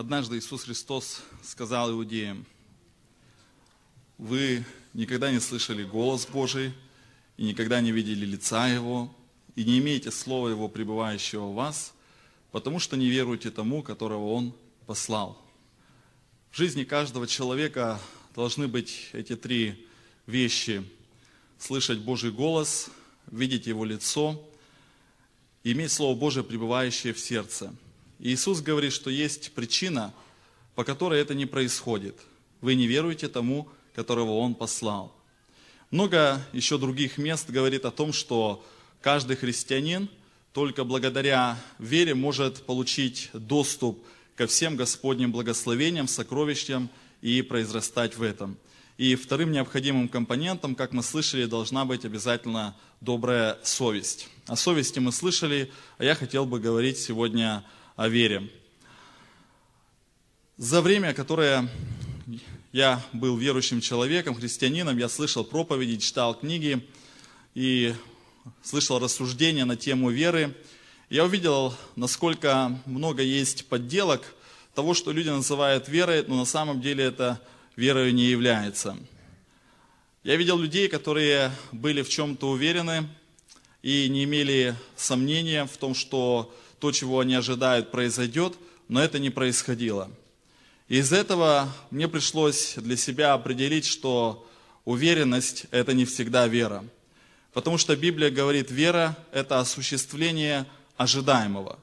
Однажды Иисус Христос сказал иудеям, вы никогда не слышали голос Божий и никогда не видели лица Его, и не имеете слова Его, пребывающего в вас, потому что не веруете тому, которого Он послал. В жизни каждого человека должны быть эти три вещи. Слышать Божий голос, видеть Его лицо, и иметь Слово Божие, пребывающее в сердце – Иисус говорит, что есть причина, по которой это не происходит. Вы не веруете тому, которого Он послал. Много еще других мест говорит о том, что каждый христианин только благодаря вере может получить доступ ко всем Господним благословениям, сокровищам и произрастать в этом. И вторым необходимым компонентом, как мы слышали, должна быть обязательно добрая совесть. О совести мы слышали, а я хотел бы говорить сегодня о о вере. За время, которое я был верующим человеком, христианином, я слышал проповеди, читал книги и слышал рассуждения на тему веры. Я увидел, насколько много есть подделок того, что люди называют верой, но на самом деле это верой не является. Я видел людей, которые были в чем-то уверены и не имели сомнения в том, что то, чего они ожидают, произойдет, но это не происходило. И из этого мне пришлось для себя определить, что уверенность – это не всегда вера. Потому что Библия говорит, вера – это осуществление ожидаемого.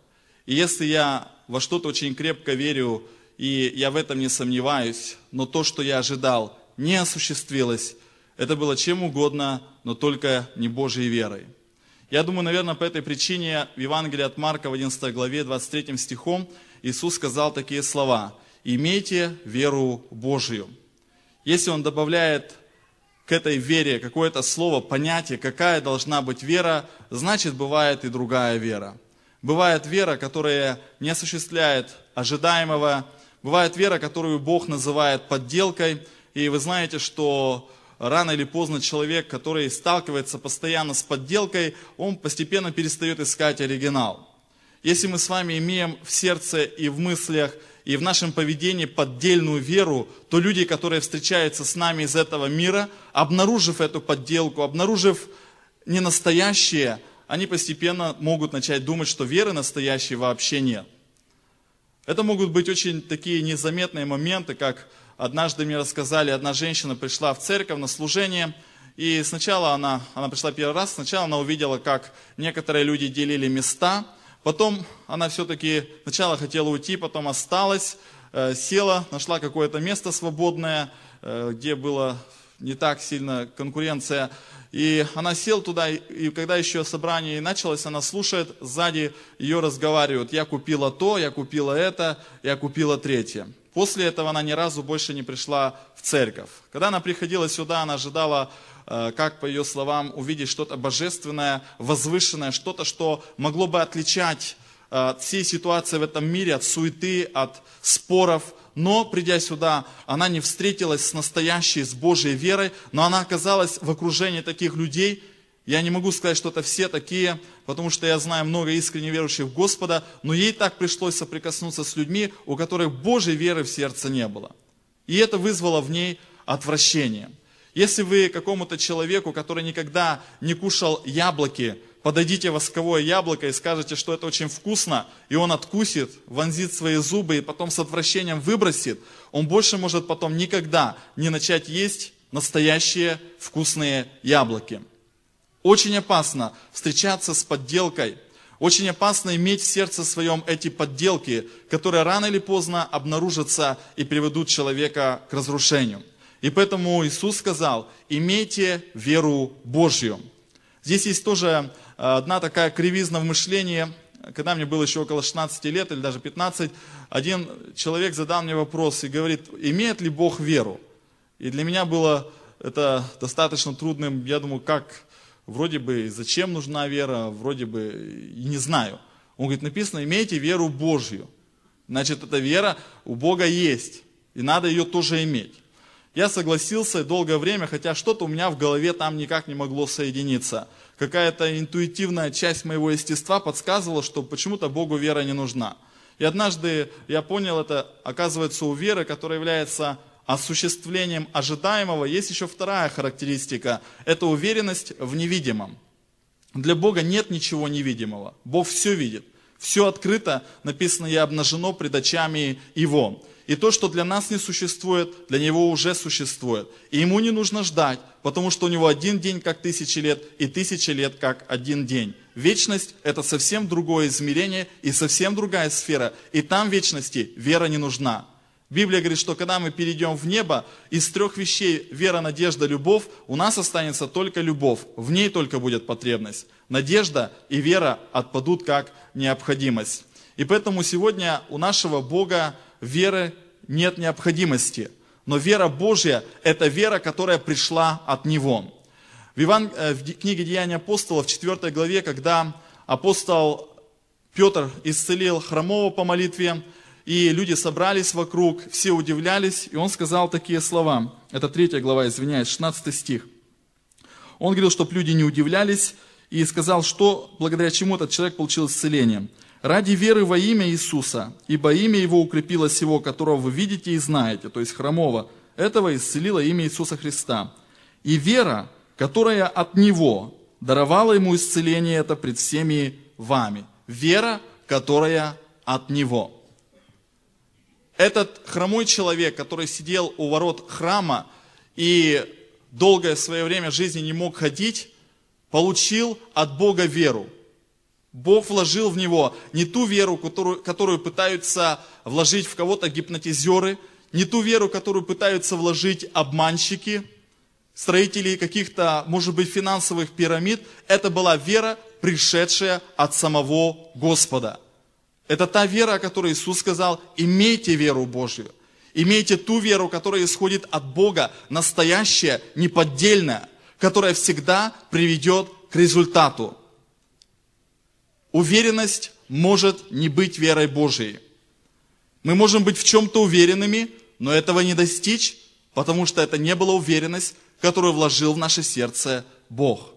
И если я во что-то очень крепко верю, и я в этом не сомневаюсь, но то, что я ожидал, не осуществилось, это было чем угодно, но только не Божьей верой. Я думаю, наверное, по этой причине в Евангелии от Марка в 11 главе 23 стихом Иисус сказал такие слова «Имейте веру Божию». Если он добавляет к этой вере какое-то слово, понятие, какая должна быть вера, значит, бывает и другая вера. Бывает вера, которая не осуществляет ожидаемого, бывает вера, которую Бог называет подделкой. И вы знаете, что рано или поздно человек, который сталкивается постоянно с подделкой, он постепенно перестает искать оригинал. Если мы с вами имеем в сердце и в мыслях, и в нашем поведении поддельную веру, то люди, которые встречаются с нами из этого мира, обнаружив эту подделку, обнаружив ненастоящее, они постепенно могут начать думать, что веры настоящей вообще нет. Это могут быть очень такие незаметные моменты, как Однажды мне рассказали, одна женщина пришла в церковь на служение, и сначала она, она пришла первый раз, сначала она увидела, как некоторые люди делили места, потом она все-таки сначала хотела уйти, потом осталась, э, села, нашла какое-то место свободное, э, где было не так сильно конкуренция. И она села туда, и когда еще собрание началось, она слушает, сзади ее разговаривают, я купила то, я купила это, я купила третье. После этого она ни разу больше не пришла в церковь. Когда она приходила сюда, она ожидала, э, как по ее словам, увидеть что-то божественное, возвышенное, что-то, что могло бы отличать э, все ситуации в этом мире от суеты, от споров. Но, придя сюда, она не встретилась с настоящей, с Божьей верой, но она оказалась в окружении таких людей, я не могу сказать, что это все такие, потому что я знаю много искренне верующих в Господа, но ей так пришлось соприкоснуться с людьми, у которых Божьей веры в сердце не было. И это вызвало в ней отвращение. Если вы какому-то человеку, который никогда не кушал яблоки, подадите восковое яблоко и скажете, что это очень вкусно, и он откусит, вонзит свои зубы и потом с отвращением выбросит, он больше может потом никогда не начать есть настоящие вкусные яблоки. Очень опасно встречаться с подделкой. Очень опасно иметь в сердце своем эти подделки, которые рано или поздно обнаружатся и приведут человека к разрушению. И поэтому Иисус сказал, имейте веру Божью. Здесь есть тоже э, одна такая кривизна в мышлении. Когда мне было еще около 16 лет или даже 15, один человек задал мне вопрос и говорит, имеет ли Бог веру? И для меня было это достаточно трудным, я думаю, как вроде бы зачем нужна вера, вроде бы не знаю. Он говорит, написано, имейте веру Божью. Значит, эта вера у Бога есть, и надо ее тоже иметь. Я согласился долгое время, хотя что-то у меня в голове там никак не могло соединиться. Какая-то интуитивная часть моего естества подсказывала, что почему-то Богу вера не нужна. И однажды я понял это, оказывается, у веры, которая является осуществлением ожидаемого, есть еще вторая характеристика. Это уверенность в невидимом. Для Бога нет ничего невидимого. Бог все видит. Все открыто, написано, и обнажено пред очами Его. И то, что для нас не существует, для Него уже существует. И Ему не нужно ждать, потому что у Него один день как тысячи лет, и тысячи лет как один день. Вечность – это совсем другое измерение и совсем другая сфера. И там вечности вера не нужна. Библия говорит, что когда мы перейдем в небо, из трех вещей вера, надежда, любовь, у нас останется только любовь, в ней только будет потребность. Надежда и вера отпадут как необходимость. И поэтому сегодня у нашего Бога веры нет необходимости. Но вера Божья – это вера, которая пришла от Него. В, Иван, э, в книге «Деяния апостолов» в 4 главе, когда апостол Петр исцелил хромого по молитве, и люди собрались вокруг, все удивлялись, и он сказал такие слова. Это третья глава, извиняюсь, 16 стих. Он говорил, чтобы люди не удивлялись, и сказал, что, благодаря чему этот человек получил исцеление. «Ради веры во имя Иисуса, ибо имя Его укрепило сего, которого вы видите и знаете, то есть хромого, этого исцелило имя Иисуса Христа. И вера, которая от Него, даровала Ему исцеление это пред всеми вами. Вера, которая от Него». Этот хромой человек, который сидел у ворот храма и долгое свое время жизни не мог ходить, получил от Бога веру. Бог вложил в него не ту веру, которую, которую пытаются вложить в кого-то гипнотизеры, не ту веру, которую пытаются вложить обманщики, строители каких-то, может быть, финансовых пирамид. Это была вера, пришедшая от самого Господа – это та вера, о которой Иисус сказал, имейте веру Божью. Имейте ту веру, которая исходит от Бога, настоящая, неподдельная, которая всегда приведет к результату. Уверенность может не быть верой Божией. Мы можем быть в чем-то уверенными, но этого не достичь, потому что это не была уверенность, которую вложил в наше сердце Бог.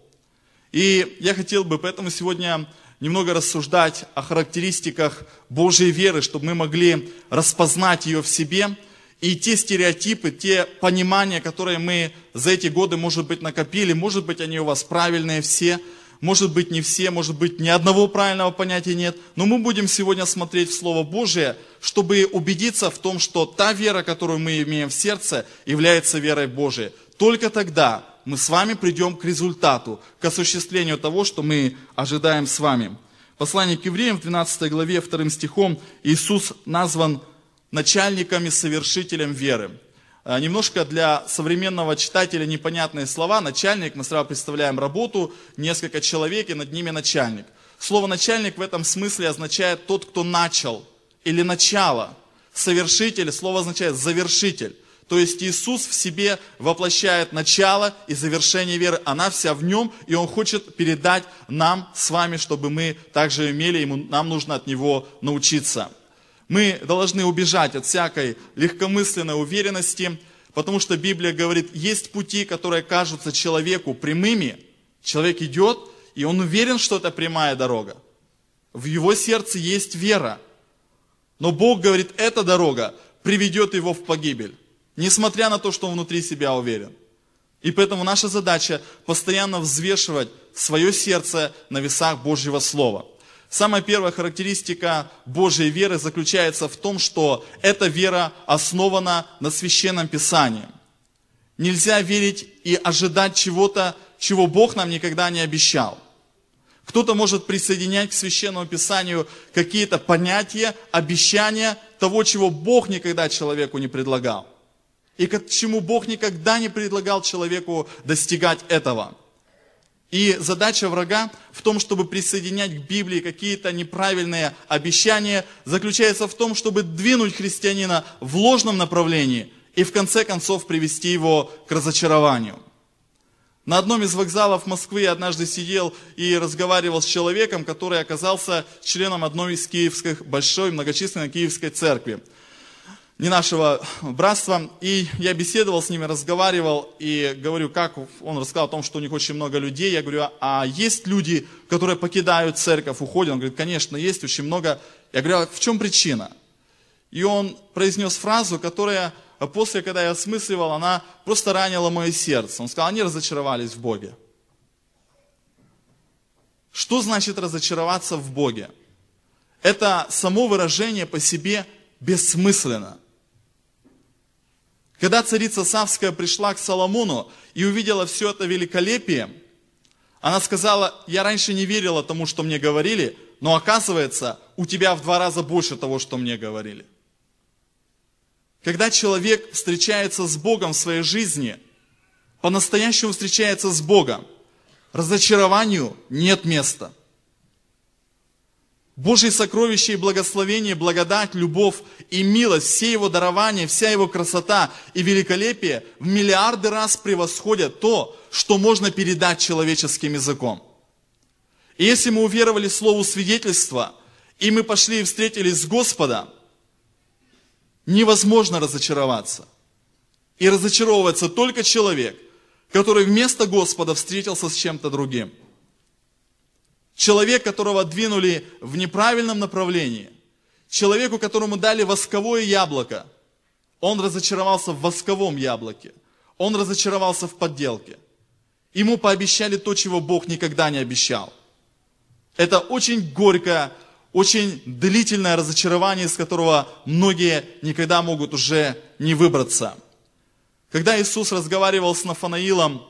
И я хотел бы поэтому сегодня немного рассуждать о характеристиках Божьей веры, чтобы мы могли распознать ее в себе. И те стереотипы, те понимания, которые мы за эти годы, может быть, накопили, может быть, они у вас правильные все, может быть, не все, может быть, ни одного правильного понятия нет. Но мы будем сегодня смотреть в Слово Божие, чтобы убедиться в том, что та вера, которую мы имеем в сердце, является верой Божией. Только тогда мы с вами придем к результату, к осуществлению того, что мы ожидаем с вами. Послание к евреям в 12 главе 2 стихом Иисус назван начальником и совершителем веры. Э, немножко для современного читателя непонятные слова. Начальник, мы сразу представляем работу, несколько человек и над ними начальник. Слово начальник в этом смысле означает тот, кто начал или начало. Совершитель, слово означает завершитель. То есть Иисус в себе воплощает начало и завершение веры. Она вся в нем, и он хочет передать нам с вами, чтобы мы также имели, ему, нам нужно от него научиться. Мы должны убежать от всякой легкомысленной уверенности, потому что Библия говорит, есть пути, которые кажутся человеку прямыми. Человек идет, и он уверен, что это прямая дорога. В его сердце есть вера. Но Бог говорит, эта дорога приведет его в погибель несмотря на то, что он внутри себя уверен. И поэтому наша задача постоянно взвешивать свое сердце на весах Божьего Слова. Самая первая характеристика Божьей веры заключается в том, что эта вера основана на священном Писании. Нельзя верить и ожидать чего-то, чего Бог нам никогда не обещал. Кто-то может присоединять к священному писанию какие-то понятия, обещания того, чего Бог никогда человеку не предлагал и к чему Бог никогда не предлагал человеку достигать этого. И задача врага в том, чтобы присоединять к Библии какие-то неправильные обещания, заключается в том, чтобы двинуть христианина в ложном направлении и в конце концов привести его к разочарованию. На одном из вокзалов Москвы я однажды сидел и разговаривал с человеком, который оказался членом одной из киевских, большой многочисленной киевской церкви не нашего братства. И я беседовал с ними, разговаривал и говорю, как он рассказал о том, что у них очень много людей. Я говорю, а есть люди, которые покидают церковь, уходят? Он говорит, конечно, есть очень много. Я говорю, а в чем причина? И он произнес фразу, которая после, когда я осмысливал, она просто ранила мое сердце. Он сказал, они разочаровались в Боге. Что значит разочароваться в Боге? Это само выражение по себе бессмысленно. Когда царица Савская пришла к Соломону и увидела все это великолепие, она сказала, я раньше не верила тому, что мне говорили, но оказывается, у тебя в два раза больше того, что мне говорили. Когда человек встречается с Богом в своей жизни, по-настоящему встречается с Богом, разочарованию нет места – Божьи сокровища и благословение, благодать, любовь и милость, все его дарования, вся его красота и великолепие в миллиарды раз превосходят то, что можно передать человеческим языком. И если мы уверовали слову свидетельства, и мы пошли и встретились с Господом, невозможно разочароваться. И разочаровывается только человек, который вместо Господа встретился с чем-то другим – Человек, которого двинули в неправильном направлении, человеку, которому дали восковое яблоко, он разочаровался в восковом яблоке, он разочаровался в подделке. Ему пообещали то, чего Бог никогда не обещал. Это очень горькое, очень длительное разочарование, из которого многие никогда могут уже не выбраться. Когда Иисус разговаривал с Нафанаилом,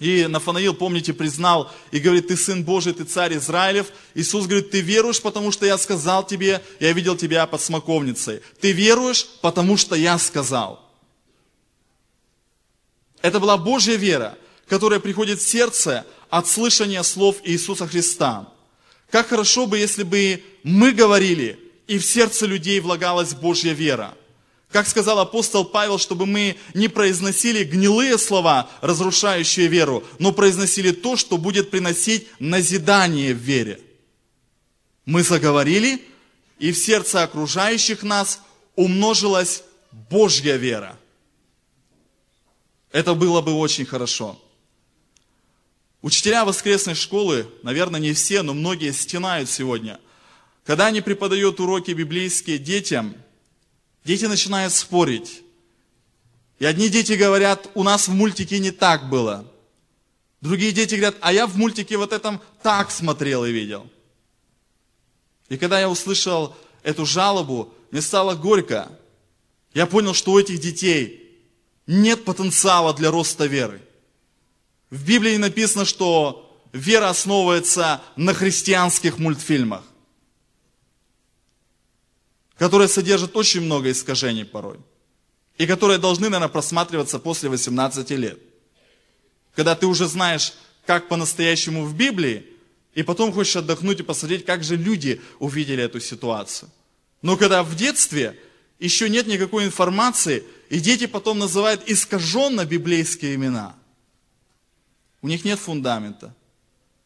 и Нафанаил, помните, признал и говорит, ты сын Божий, ты царь Израилев. Иисус говорит, ты веруешь, потому что я сказал тебе, я видел тебя под смоковницей. Ты веруешь, потому что я сказал. Это была Божья вера, которая приходит в сердце от слышания слов Иисуса Христа. Как хорошо бы, если бы мы говорили, и в сердце людей влагалась Божья вера. Как сказал апостол Павел, чтобы мы не произносили гнилые слова, разрушающие веру, но произносили то, что будет приносить назидание в вере. Мы заговорили, и в сердце окружающих нас умножилась Божья вера. Это было бы очень хорошо. Учителя воскресной школы, наверное, не все, но многие стенают сегодня. Когда они преподают уроки библейские детям – Дети начинают спорить. И одни дети говорят, у нас в мультике не так было. Другие дети говорят, а я в мультике вот этом так смотрел и видел. И когда я услышал эту жалобу, мне стало горько. Я понял, что у этих детей нет потенциала для роста веры. В Библии написано, что вера основывается на христианских мультфильмах которые содержат очень много искажений порой, и которые должны, наверное, просматриваться после 18 лет. Когда ты уже знаешь, как по-настоящему в Библии, и потом хочешь отдохнуть и посмотреть, как же люди увидели эту ситуацию. Но когда в детстве еще нет никакой информации, и дети потом называют искаженно библейские имена. У них нет фундамента.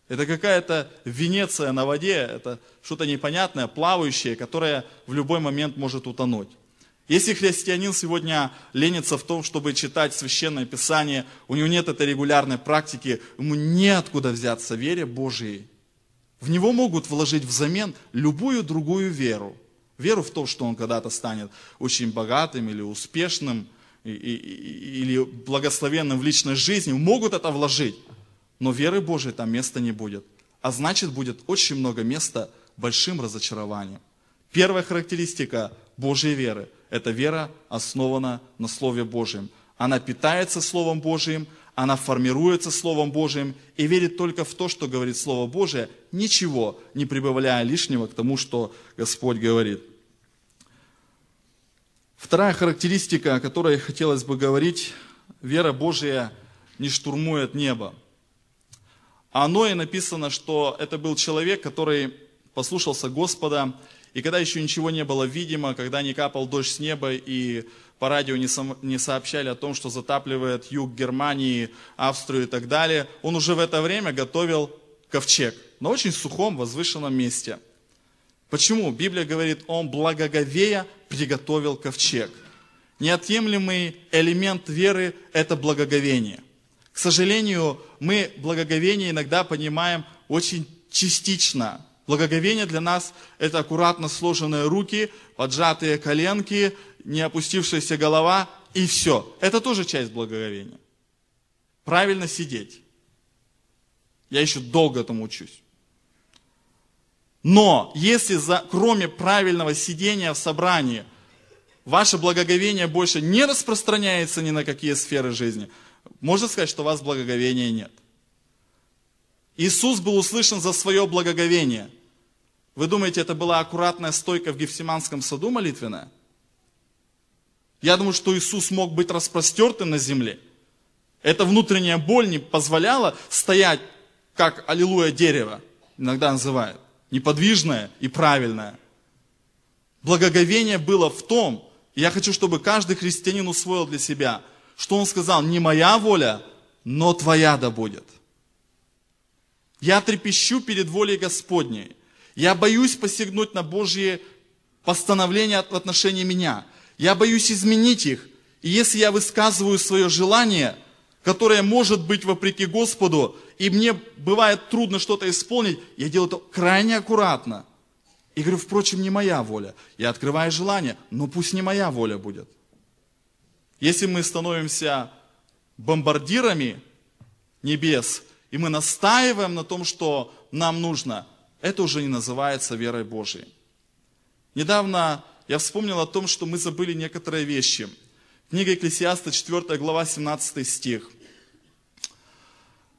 Это какая-то Венеция на воде, это что-то непонятное, плавающее, которое в любой момент может утонуть. Если христианин сегодня ленится в том, чтобы читать священное писание, у него нет этой регулярной практики, ему неоткуда взяться вере Божией. В него могут вложить взамен любую другую веру. Веру в то, что он когда-то станет очень богатым или успешным, или благословенным в личной жизни, могут это вложить но веры Божией там места не будет. А значит, будет очень много места большим разочарованием. Первая характеристика Божьей веры – это вера основана на Слове Божьем. Она питается Словом Божьим, она формируется Словом Божьим и верит только в то, что говорит Слово Божие, ничего не прибавляя лишнего к тому, что Господь говорит. Вторая характеристика, о которой хотелось бы говорить, вера Божья не штурмует небо. А Ное написано, что это был человек, который послушался Господа, и когда еще ничего не было видимо, когда не капал дождь с неба, и по радио не, не сообщали о том, что затапливает юг Германии, Австрию и так далее, он уже в это время готовил ковчег на очень сухом, возвышенном месте. Почему? Библия говорит, он благоговея приготовил ковчег. Неотъемлемый элемент веры – это благоговение – к сожалению, мы благоговение иногда понимаем очень частично. Благоговение для нас – это аккуратно сложенные руки, поджатые коленки, не опустившаяся голова и все. Это тоже часть благоговения. Правильно сидеть. Я еще долго этому учусь. Но если за, кроме правильного сидения в собрании, ваше благоговение больше не распространяется ни на какие сферы жизни – можно сказать, что у вас благоговения нет. Иисус был услышан за свое благоговение. Вы думаете, это была аккуратная стойка в Гефсиманском саду молитвенная? Я думаю, что Иисус мог быть распростертым на земле. Эта внутренняя боль не позволяла стоять, как аллилуйя дерево, иногда называют, неподвижное и правильное. Благоговение было в том, я хочу, чтобы каждый христианин усвоил для себя – что он сказал, не моя воля, но твоя да будет. Я трепещу перед волей Господней. Я боюсь посягнуть на Божьи постановления в отношении меня. Я боюсь изменить их. И если я высказываю свое желание, которое может быть вопреки Господу, и мне бывает трудно что-то исполнить, я делаю это крайне аккуратно. И говорю, впрочем, не моя воля. Я открываю желание, но пусть не моя воля будет. Если мы становимся бомбардирами небес, и мы настаиваем на том, что нам нужно, это уже не называется верой Божией. Недавно я вспомнил о том, что мы забыли некоторые вещи. Книга Екклесиаста, 4 глава, 17 стих.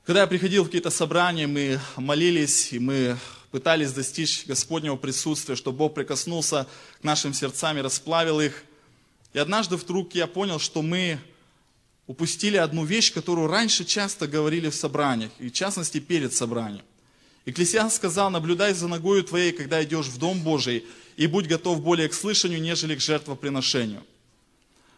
Когда я приходил в какие-то собрания, мы молились, и мы пытались достичь Господнего присутствия, чтобы Бог прикоснулся к нашим сердцам и расплавил их – и однажды вдруг я понял, что мы упустили одну вещь, которую раньше часто говорили в собраниях, и в частности перед собранием. Экклесиаст сказал, наблюдай за ногою твоей, когда идешь в Дом Божий, и будь готов более к слышанию, нежели к жертвоприношению.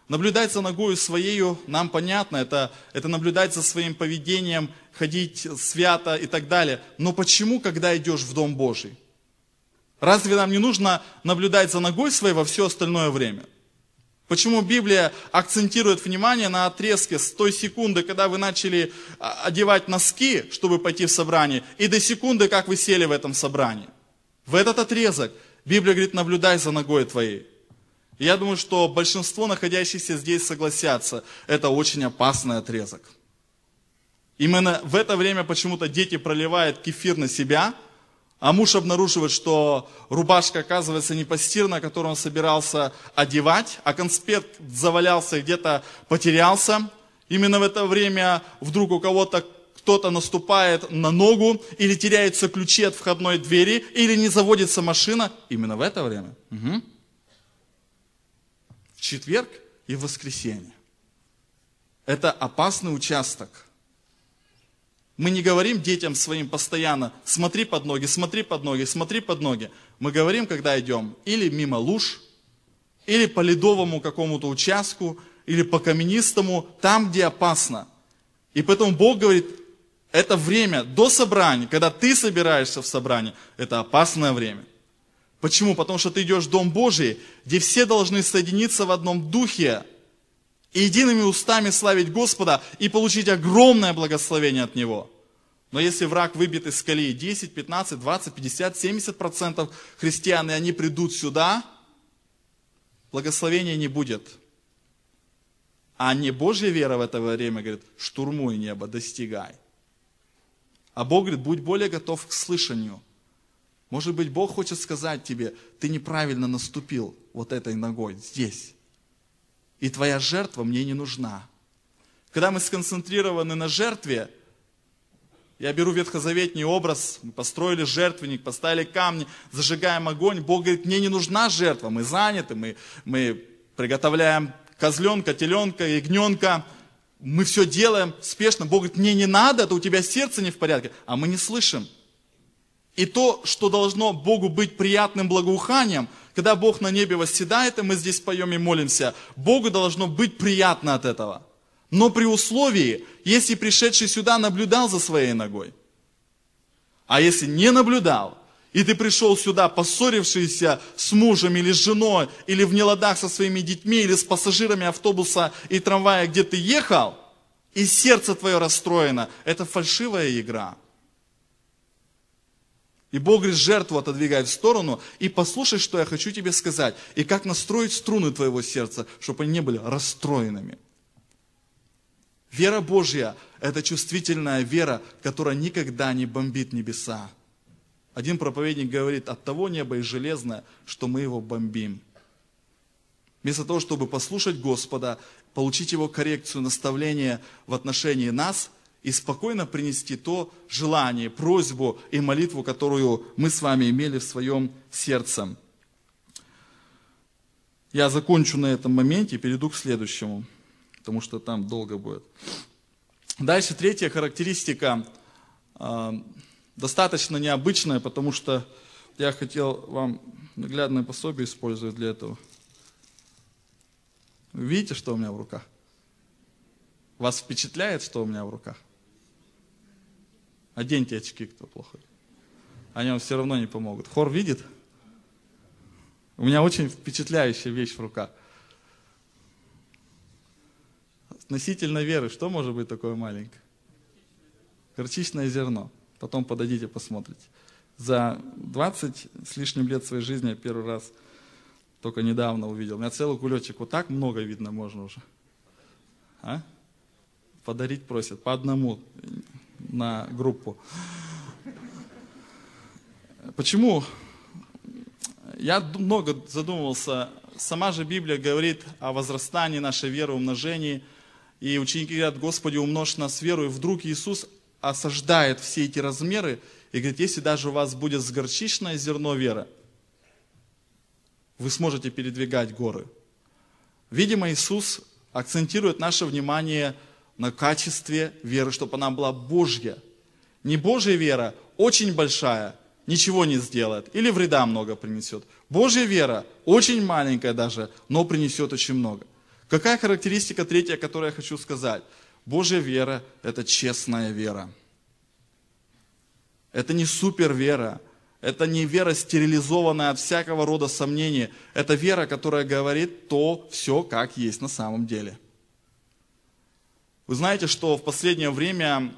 Наблюдать за ногою своею нам понятно, это, это наблюдать за своим поведением, ходить свято и так далее. Но почему, когда идешь в Дом Божий? Разве нам не нужно наблюдать за ногой своей во все остальное время? Почему Библия акцентирует внимание на отрезке с той секунды, когда вы начали а, одевать носки, чтобы пойти в собрание, и до секунды, как вы сели в этом собрании? В этот отрезок Библия говорит, наблюдай за ногой твоей. я думаю, что большинство находящихся здесь согласятся, это очень опасный отрезок. Именно в это время почему-то дети проливают кефир на себя – а муж обнаруживает, что рубашка оказывается не постирна, которую он собирался одевать, а конспект завалялся и где-то потерялся. Именно в это время вдруг у кого-то кто-то наступает на ногу, или теряются ключи от входной двери, или не заводится машина. Именно в это время. Угу. В четверг и в воскресенье. Это опасный участок мы не говорим детям своим постоянно, смотри под ноги, смотри под ноги, смотри под ноги. Мы говорим, когда идем или мимо луж, или по ледовому какому-то участку, или по каменистому, там, где опасно. И поэтому Бог говорит, это время до собрания, когда ты собираешься в собрание, это опасное время. Почему? Потому что ты идешь в Дом Божий, где все должны соединиться в одном духе, и едиными устами славить Господа и получить огромное благословение от Него. Но если враг выбит из колеи 10, 15, 20, 50, 70 процентов христиан, и они придут сюда, благословения не будет. А не Божья вера в это время, говорит, штурмуй небо, достигай. А Бог говорит, будь более готов к слышанию. Может быть, Бог хочет сказать тебе, ты неправильно наступил вот этой ногой здесь и твоя жертва мне не нужна. Когда мы сконцентрированы на жертве, я беру ветхозаветний образ, мы построили жертвенник, поставили камни, зажигаем огонь. Бог говорит, мне не нужна жертва, мы заняты, мы, мы приготовляем козленка, теленка, ягненка, мы все делаем спешно. Бог говорит, мне не надо, это у тебя сердце не в порядке, а мы не слышим. И то, что должно Богу быть приятным благоуханием – когда Бог на небе восседает, и мы здесь поем и молимся, Богу должно быть приятно от этого. Но при условии, если пришедший сюда наблюдал за своей ногой. А если не наблюдал, и ты пришел сюда, поссорившийся с мужем или с женой, или в неладах со своими детьми, или с пассажирами автобуса и трамвая, где ты ехал, и сердце твое расстроено, это фальшивая игра – и Бог говорит, жертву отодвигай в сторону и послушай, что я хочу тебе сказать. И как настроить струны твоего сердца, чтобы они не были расстроенными. Вера Божья – это чувствительная вера, которая никогда не бомбит небеса. Один проповедник говорит, от того небо и железное, что мы его бомбим. Вместо того, чтобы послушать Господа, получить его коррекцию, наставление в отношении нас – и спокойно принести то желание, просьбу и молитву, которую мы с вами имели в своем сердце. Я закончу на этом моменте и перейду к следующему, потому что там долго будет. Дальше третья характеристика, э, достаточно необычная, потому что я хотел вам наглядное пособие использовать для этого. Видите, что у меня в руках? Вас впечатляет, что у меня в руках? Оденьте очки, кто плохой. Они вам все равно не помогут. Хор видит? У меня очень впечатляющая вещь в руках. Относительно веры, что может быть такое маленькое? Горчичное зерно. Потом подойдите, посмотрите. За 20 с лишним лет своей жизни я первый раз только недавно увидел. У меня целый кулечек. Вот так много видно можно уже. А? Подарить просят. По одному на группу. Почему? Я много задумывался. Сама же Библия говорит о возрастании нашей веры, умножении. И ученики говорят, Господи, умножь нас веру. И вдруг Иисус осаждает все эти размеры и говорит, если даже у вас будет сгорчичное зерно веры, вы сможете передвигать горы. Видимо, Иисус акцентирует наше внимание – на качестве веры, чтобы она была Божья. Не Божья вера, очень большая, ничего не сделает или вреда много принесет. Божья вера, очень маленькая даже, но принесет очень много. Какая характеристика третья, которую я хочу сказать? Божья вера – это честная вера. Это не супер вера, это не вера, стерилизованная от всякого рода сомнений. Это вера, которая говорит то все, как есть на самом деле – вы знаете, что в последнее время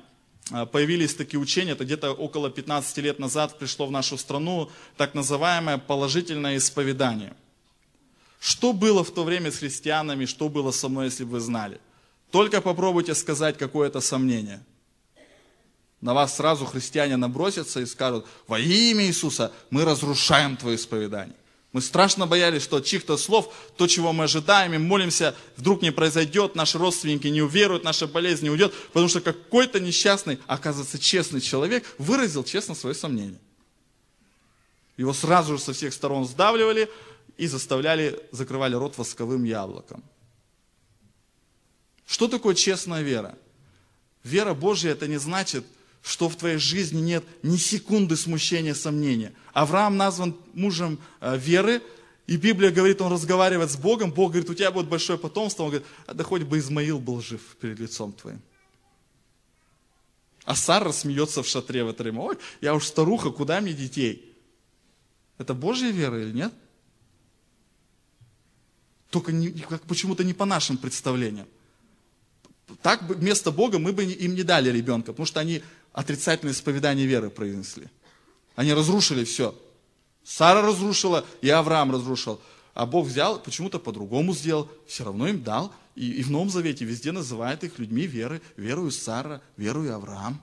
а, появились такие учения, это где-то около 15 лет назад пришло в нашу страну так называемое положительное исповедание. Что было в то время с христианами, что было со мной, если бы вы знали? Только попробуйте сказать какое-то сомнение. На вас сразу христиане набросятся и скажут, во имя Иисуса мы разрушаем твое исповедание. Мы страшно боялись, что от чьих-то слов, то, чего мы ожидаем и молимся, вдруг не произойдет, наши родственники не уверуют, наша болезнь не уйдет, потому что какой-то несчастный, оказывается, честный человек выразил честно свои сомнения. Его сразу же со всех сторон сдавливали и заставляли, закрывали рот восковым яблоком. Что такое честная вера? Вера Божья это не значит – что в твоей жизни нет ни секунды смущения, сомнения. Авраам назван мужем э, веры, и Библия говорит, он разговаривает с Богом, Бог говорит, у тебя будет большое потомство, он говорит, «А да хоть бы Измаил был жив перед лицом твоим. А Сара смеется в шатре в Атрима, ой, я уж старуха, куда мне детей? Это Божья вера или нет? Только не, как, почему-то не по нашим представлениям. Так вместо Бога мы бы им не дали ребенка, потому что они отрицательное исповедание веры произнесли. Они разрушили все. Сара разрушила, и Авраам разрушил. А Бог взял, почему-то по-другому сделал, все равно им дал. И, и в Новом Завете везде называет их людьми веры. Верую Сара, верую Авраам.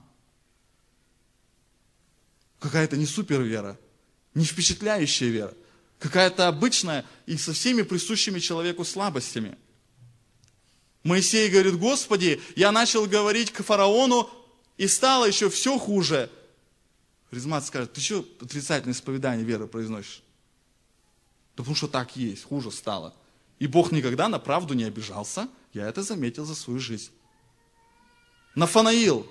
Какая-то не супер вера, не впечатляющая вера. Какая-то обычная и со всеми присущими человеку слабостями – Моисей говорит, Господи, я начал говорить к фараону, и стало еще все хуже. Харизмат скажет, ты что отрицательное исповедание веры произносишь? Да потому что так есть, хуже стало. И Бог никогда на правду не обижался, я это заметил за свою жизнь. Нафанаил,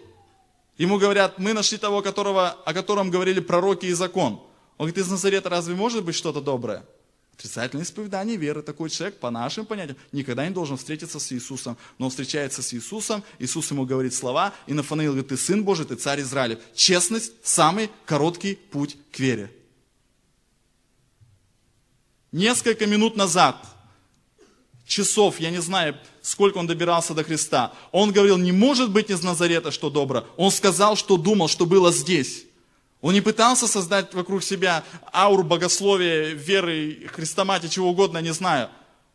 ему говорят, мы нашли того, которого, о котором говорили пророки и закон. Он говорит, из Назарета разве может быть что-то доброе? Отрицательное исповедание веры. Такой человек, по нашим понятиям, никогда не должен встретиться с Иисусом. Но он встречается с Иисусом, Иисус ему говорит слова, и Нафанаил говорит, ты сын Божий, ты царь Израилев. Честность – самый короткий путь к вере. Несколько минут назад, часов, я не знаю, сколько он добирался до Христа, он говорил, не может быть из Назарета что добро. Он сказал, что думал, что было здесь. Он не пытался создать вокруг себя ауру богословия, веры, христоматии, чего угодно, не знаю.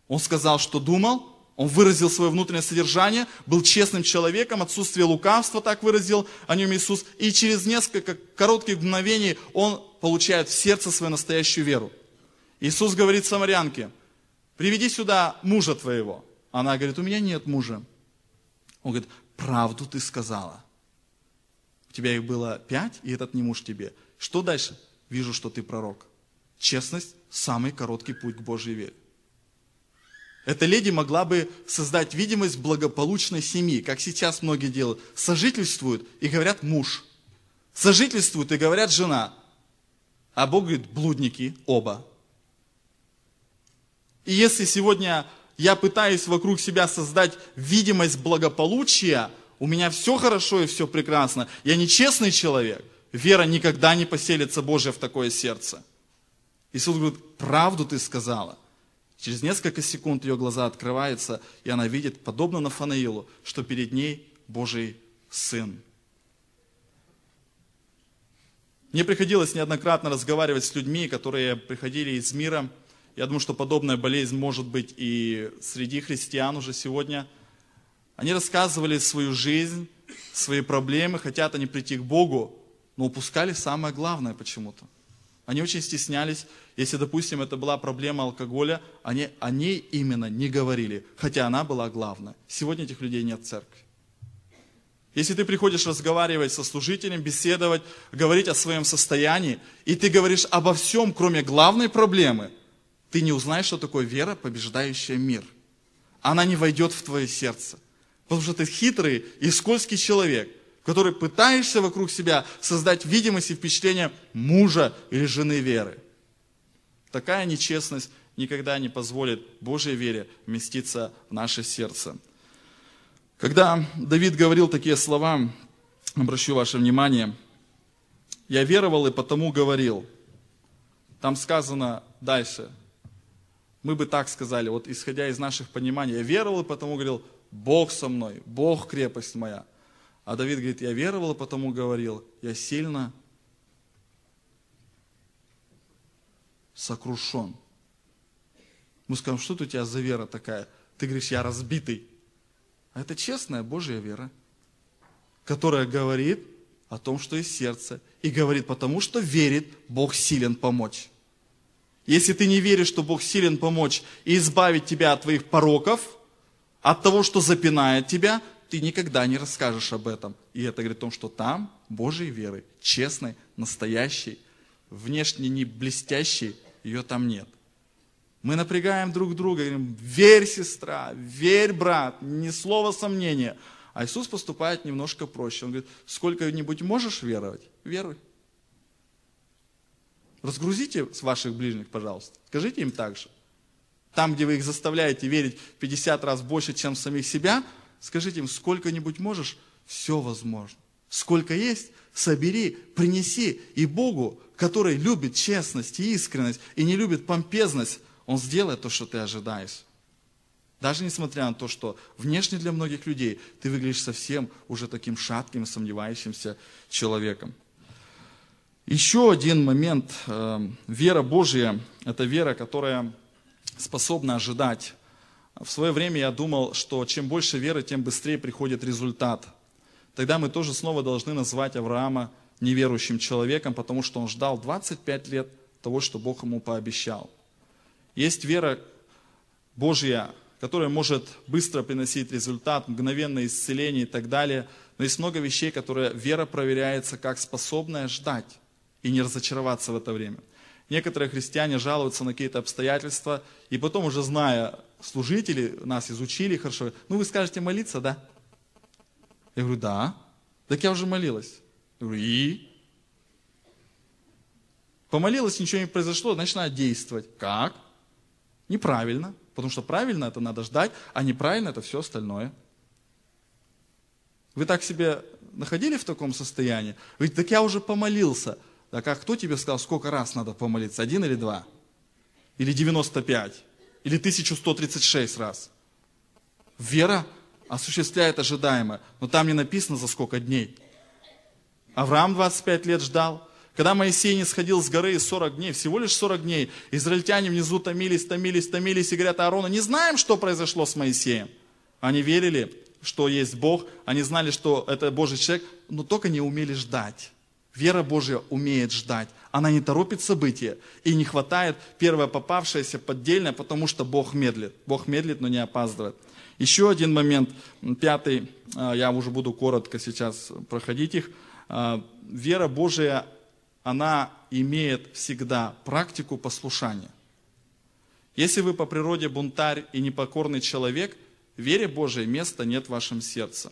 Он сказал, что думал, он выразил свое внутреннее содержание, был честным человеком, отсутствие лукавства, так выразил о нем Иисус. И через несколько коротких мгновений он получает в сердце свою настоящую веру. Иисус говорит самарянке, приведи сюда мужа твоего. Она говорит, у меня нет мужа. Он говорит, правду ты сказала. У тебя их было пять, и этот не муж тебе. Что дальше? Вижу, что ты пророк. Честность – самый короткий путь к Божьей вере. Эта леди могла бы создать видимость благополучной семьи, как сейчас многие делают. Сожительствуют и говорят муж. Сожительствуют и говорят жена. А Бог говорит, блудники оба. И если сегодня я пытаюсь вокруг себя создать видимость благополучия – у меня все хорошо и все прекрасно, я нечестный человек, вера никогда не поселится Божья в такое сердце. Иисус говорит, правду ты сказала. Через несколько секунд ее глаза открываются, и она видит, подобно Нафанаилу, что перед ней Божий Сын. Мне приходилось неоднократно разговаривать с людьми, которые приходили из мира. Я думаю, что подобная болезнь может быть и среди христиан уже сегодня – они рассказывали свою жизнь, свои проблемы, хотят они прийти к Богу, но упускали самое главное почему-то. Они очень стеснялись, если, допустим, это была проблема алкоголя, они о ней именно не говорили, хотя она была главная. Сегодня этих людей нет в церкви. Если ты приходишь разговаривать со служителем, беседовать, говорить о своем состоянии, и ты говоришь обо всем, кроме главной проблемы, ты не узнаешь, что такое вера, побеждающая мир. Она не войдет в твое сердце – Потому что ты хитрый и скользкий человек, который пытаешься вокруг себя создать видимость и впечатление мужа или жены веры. Такая нечестность никогда не позволит Божьей вере вместиться в наше сердце. Когда Давид говорил такие слова, обращу ваше внимание, «Я веровал и потому говорил». Там сказано дальше, мы бы так сказали, вот исходя из наших пониманий, «Я веровал и потому говорил, Бог со мной, Бог крепость моя. А Давид говорит, я веровал, потому говорил, я сильно сокрушен. Мы скажем, что у тебя за вера такая? Ты говоришь, я разбитый. А это честная Божья вера, которая говорит о том, что из сердца, и говорит, потому что верит, Бог силен помочь. Если ты не веришь, что Бог силен помочь и избавить тебя от твоих пороков – от того, что запинает тебя, ты никогда не расскажешь об этом. И это говорит о том, что там Божьей веры, честной, настоящей, внешне не блестящей, ее там нет. Мы напрягаем друг друга, говорим, верь, сестра, верь, брат, ни слова сомнения. А Иисус поступает немножко проще. Он говорит, сколько-нибудь можешь веровать? Веруй. Разгрузите с ваших ближних, пожалуйста. Скажите им так же там, где вы их заставляете верить 50 раз больше, чем самих себя, скажите им, сколько-нибудь можешь, все возможно. Сколько есть, собери, принеси. И Богу, который любит честность и искренность, и не любит помпезность, Он сделает то, что ты ожидаешь. Даже несмотря на то, что внешне для многих людей ты выглядишь совсем уже таким шатким и сомневающимся человеком. Еще один момент. Эм, вера Божья – это вера, которая способны ожидать. В свое время я думал, что чем больше веры, тем быстрее приходит результат. Тогда мы тоже снова должны назвать Авраама неверующим человеком, потому что он ждал 25 лет того, что Бог ему пообещал. Есть вера Божья, которая может быстро приносить результат, мгновенное исцеление и так далее. Но есть много вещей, которые вера проверяется как способная ждать и не разочароваться в это время. Некоторые христиане жалуются на какие-то обстоятельства, и потом уже зная служители, нас изучили хорошо, ну вы скажете молиться, да? Я говорю, да. Так я уже молилась. Я говорю, и? Помолилась, ничего не произошло, начинает действовать. Как? Неправильно. Потому что правильно это надо ждать, а неправильно это все остальное. Вы так себе находили в таком состоянии? Ведь так я уже помолился. Так а кто тебе сказал, сколько раз надо помолиться? Один или два? Или 95? Или 1136 раз? Вера осуществляет ожидаемое, но там не написано за сколько дней. Авраам 25 лет ждал, когда Моисей не сходил с горы 40 дней, всего лишь 40 дней, израильтяне внизу томились, томились, томились и говорят Аарону, не знаем, что произошло с Моисеем. Они верили, что есть Бог, они знали, что это Божий человек, но только не умели ждать. Вера Божья умеет ждать. Она не торопит события и не хватает первое попавшееся поддельное, потому что Бог медлит. Бог медлит, но не опаздывает. Еще один момент, пятый, а, я уже буду коротко сейчас проходить их. А, вера Божия, она имеет всегда практику послушания. Если вы по природе бунтарь и непокорный человек, вере Божией места нет в вашем сердце.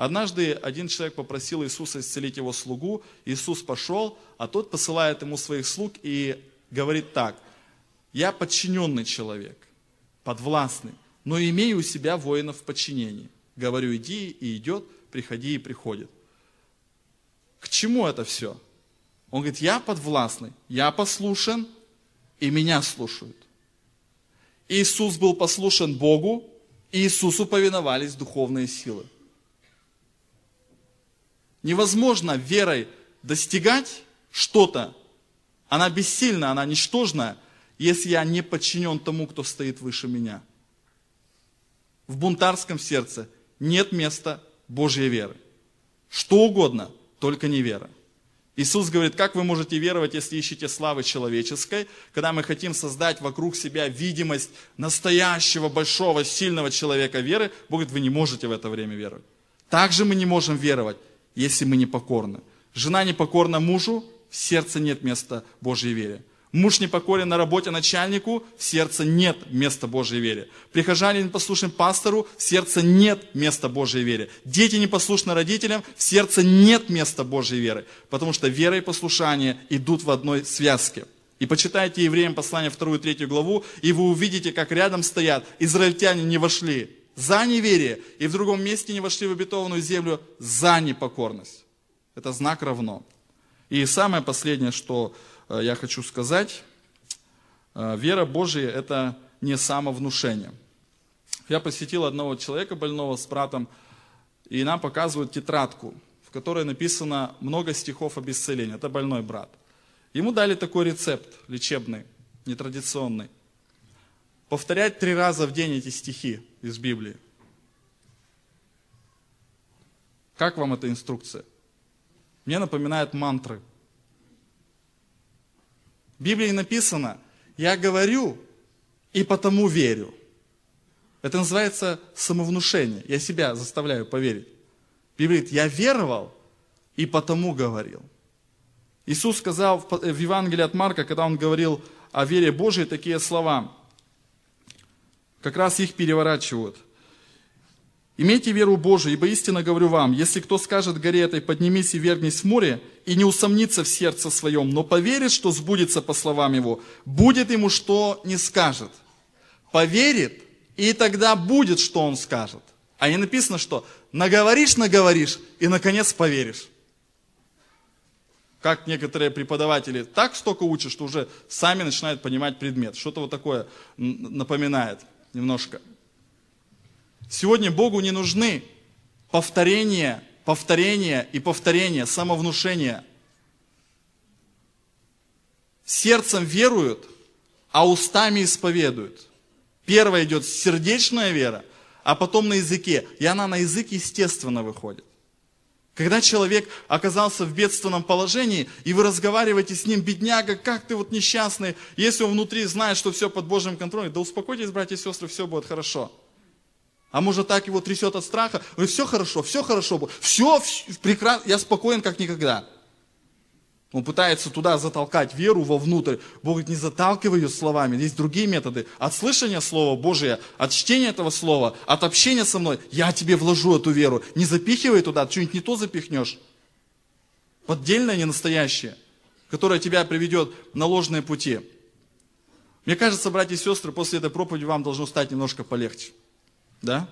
Однажды один человек попросил Иисуса исцелить его слугу, Иисус пошел, а тот посылает ему своих слуг и говорит так, я подчиненный человек, подвластный, но имею у себя воинов в подчинении. Говорю, иди и идет, приходи и приходит. К чему это все? Он говорит, я подвластный, я послушен, и меня слушают. Иисус был послушен Богу, и Иисусу повиновались духовные силы. Невозможно верой достигать что-то. Она бессильна, она ничтожна, если я не подчинен тому, кто стоит выше меня. В бунтарском сердце нет места Божьей веры. Что угодно, только не вера. Иисус говорит, как вы можете веровать, если ищете славы человеческой, когда мы хотим создать вокруг себя видимость настоящего, большого, сильного человека веры, Бог говорит, вы не можете в это время веровать. Также мы не можем веровать, если мы не покорны, Жена не покорна мужу, в сердце нет места Божьей вере. Муж не покорен на работе начальнику, в сердце нет места Божьей вере. Прихожане непослушны пастору, в сердце нет места Божьей вере. Дети непослушны родителям, в сердце нет места Божьей веры. Потому что вера и послушание идут в одной связке. И почитайте евреям послание 2 и 3 главу, и вы увидите, как рядом стоят, израильтяне не вошли, за неверие, и в другом месте не вошли в обетованную землю за непокорность. Это знак равно. И самое последнее, что э, я хочу сказать, э, вера Божия – это не самовнушение. Я посетил одного человека больного с братом, и нам показывают тетрадку, в которой написано много стихов об исцелении. Это больной брат. Ему дали такой рецепт лечебный, нетрадиционный. Повторять три раза в день эти стихи из Библии. Как вам эта инструкция? Мне напоминает мантры. В Библии написано, я говорю и потому верю. Это называется самовнушение. Я себя заставляю поверить. Библия говорит, я веровал и потому говорил. Иисус сказал в Евангелии от Марка, когда он говорил о вере Божией такие слова как раз их переворачивают. «Имейте веру Божию, ибо истинно говорю вам, если кто скажет горе этой, поднимись и вернись в море, и не усомнится в сердце своем, но поверит, что сбудется по словам его, будет ему, что не скажет. Поверит, и тогда будет, что он скажет». А не написано, что наговоришь, наговоришь, и наконец поверишь. Как некоторые преподаватели так столько учат, что уже сами начинают понимать предмет. Что-то вот такое напоминает немножко. Сегодня Богу не нужны повторения, повторения и повторения, самовнушения. Сердцем веруют, а устами исповедуют. Первое идет сердечная вера, а потом на языке. И она на язык естественно выходит. Когда человек оказался в бедственном положении, и вы разговариваете с ним, бедняга, как ты вот несчастный, если он внутри знает, что все под Божьим контролем, да успокойтесь, братья и сестры, все будет хорошо. А может так его трясет от страха, вы «Ну все хорошо, все хорошо будет, все, все прекрасно, я спокоен как никогда. Он пытается туда затолкать веру вовнутрь. Бог говорит, не заталкивай ее словами. Есть другие методы. От слышания Слова Божия, от чтения этого Слова, от общения со мной. Я тебе вложу эту веру. Не запихивай туда, что-нибудь не то запихнешь. Поддельное, не настоящее, которое тебя приведет на ложные пути. Мне кажется, братья и сестры, после этой проповеди вам должно стать немножко полегче. Да?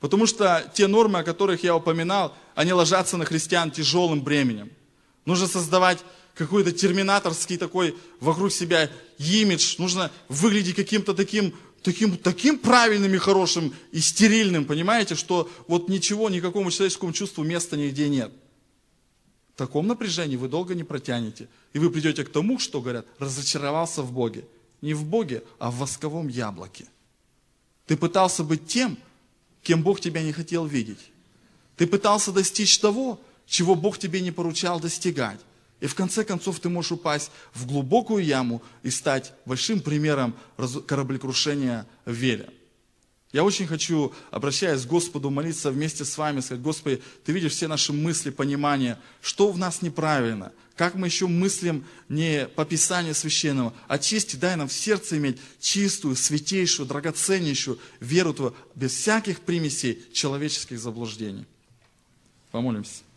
Потому что те нормы, о которых я упоминал, они ложатся на христиан тяжелым бременем. Нужно создавать какой-то терминаторский такой вокруг себя имидж. Нужно выглядеть каким-то таким, таким, таким правильным и хорошим и стерильным, понимаете, что вот ничего, никакому человеческому чувству места нигде нет. В таком напряжении вы долго не протянете. И вы придете к тому, что, говорят, разочаровался в Боге. Не в Боге, а в восковом яблоке. Ты пытался быть тем, кем Бог тебя не хотел видеть. Ты пытался достичь того, чего Бог тебе не поручал достигать. И в конце концов ты можешь упасть в глубокую яму и стать большим примером кораблекрушения в вере. Я очень хочу, обращаясь к Господу, молиться вместе с вами, сказать, Господи, Ты видишь все наши мысли, понимания, что в нас неправильно, как мы еще мыслим не по Писанию Священному. Очисти, а дай нам в сердце иметь чистую, святейшую, драгоценнейшую веру Твою, без всяких примесей человеческих заблуждений. Помолимся.